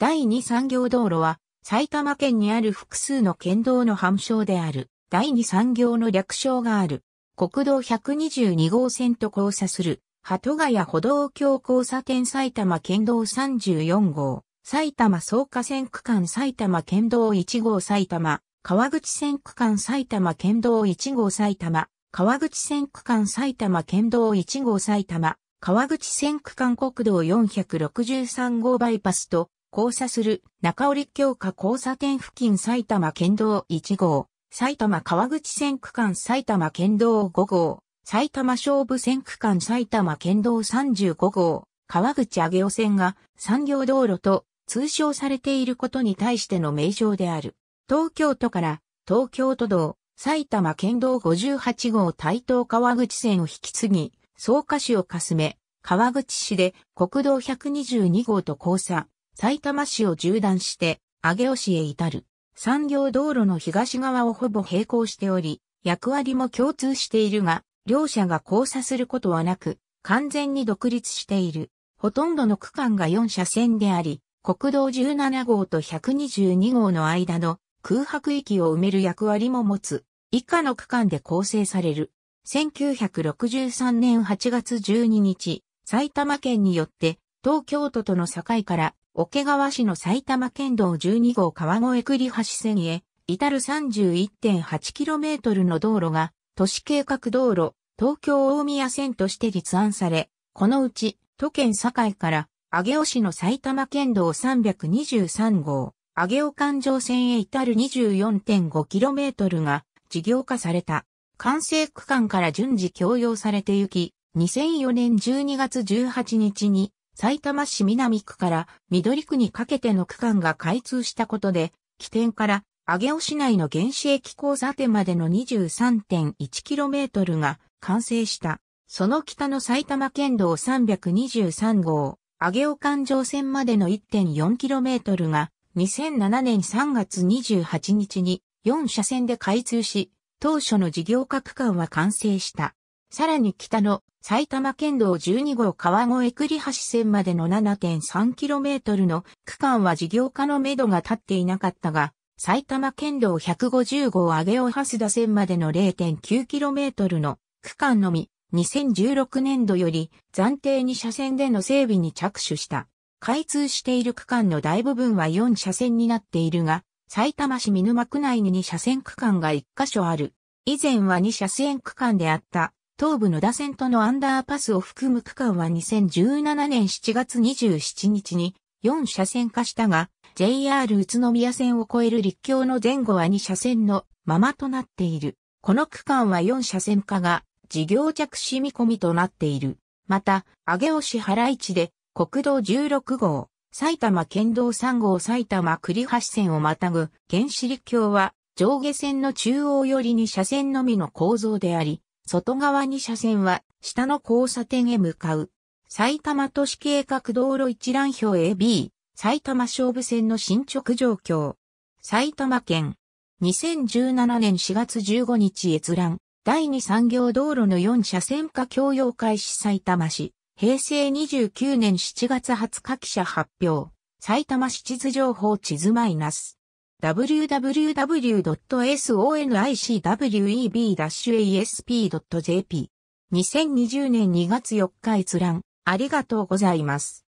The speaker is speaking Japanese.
第二産業道路は埼玉県にある複数の県道の繁称である第二産業の略称がある国道122号線と交差する鳩ヶ谷歩道橋交差点埼玉県道34号埼玉草加線区間埼玉県道1号埼玉川口線区間埼玉県道1号埼玉川口線区間埼玉県道1号埼玉川口線区間国道463号バイパスと交差する中折京下交差点付近埼玉県道1号、埼玉川口線区間埼玉県道5号、埼玉勝負線区間埼玉県道35号、川口上尾線が産業道路と通称されていることに対しての名称である。東京都から東京都道、埼玉県道58号台東川口線を引き継ぎ、草加市をかすめ、川口市で国道122号と交差。埼玉市を縦断して、上尾市へ至る。産業道路の東側をほぼ並行しており、役割も共通しているが、両者が交差することはなく、完全に独立している。ほとんどの区間が4車線であり、国道17号と122号の間の空白域を埋める役割も持つ、以下の区間で構成される。1963年8月12日、埼玉県によって東京都との境から桶川市の埼玉県道12号川越栗橋線へ、至る 31.8km の道路が、都市計画道路、東京大宮線として立案され、このうち、都県境から、上尾市の埼玉県道323号、上尾環状線へ至る 24.5km が事業化された。完成区間から順次供用されてゆき、2004年12月18日に埼玉市南区から緑区にかけての区間が開通したことで、起点から上尾市内の原子駅交差点までの 23.1km が完成した。その北の埼玉県道323号、上尾環状線までの 1.4km が2007年3月28日に4車線で開通し、当初の事業化区間は完成した。さらに北の埼玉県道12号川越栗橋線までの 7.3km の区間は事業化のめどが立っていなかったが、埼玉県道150号上尾蓮田線までの 0.9km の区間のみ、2016年度より暫定に車線での整備に着手した。開通している区間の大部分は4車線になっているが、埼玉市見沼区内に2車線区間が1箇所ある。以前は2車線区間であった。東部の田線とのアンダーパスを含む区間は2017年7月27日に4車線化したが、JR 宇都宮線を超える立橋の前後は2車線のままとなっている。この区間は4車線化が事業着し見込みとなっている。また、上尾市原市で国道16号、埼玉県道3号埼玉栗橋線をまたぐ原始立橋は上下線の中央寄りに車線のみの構造であり、外側に車線は下の交差点へ向かう。埼玉都市計画道路一覧表 AB、埼玉勝負線の進捗状況。埼玉県、2017年4月15日閲覧、第2産業道路の4車線化共用開始埼玉市、平成29年7月20日記者発表、埼玉市地図情報地図マイナス。www.sonicweb-asp.jp。2020年2月4日閲覧、ありがとうございます。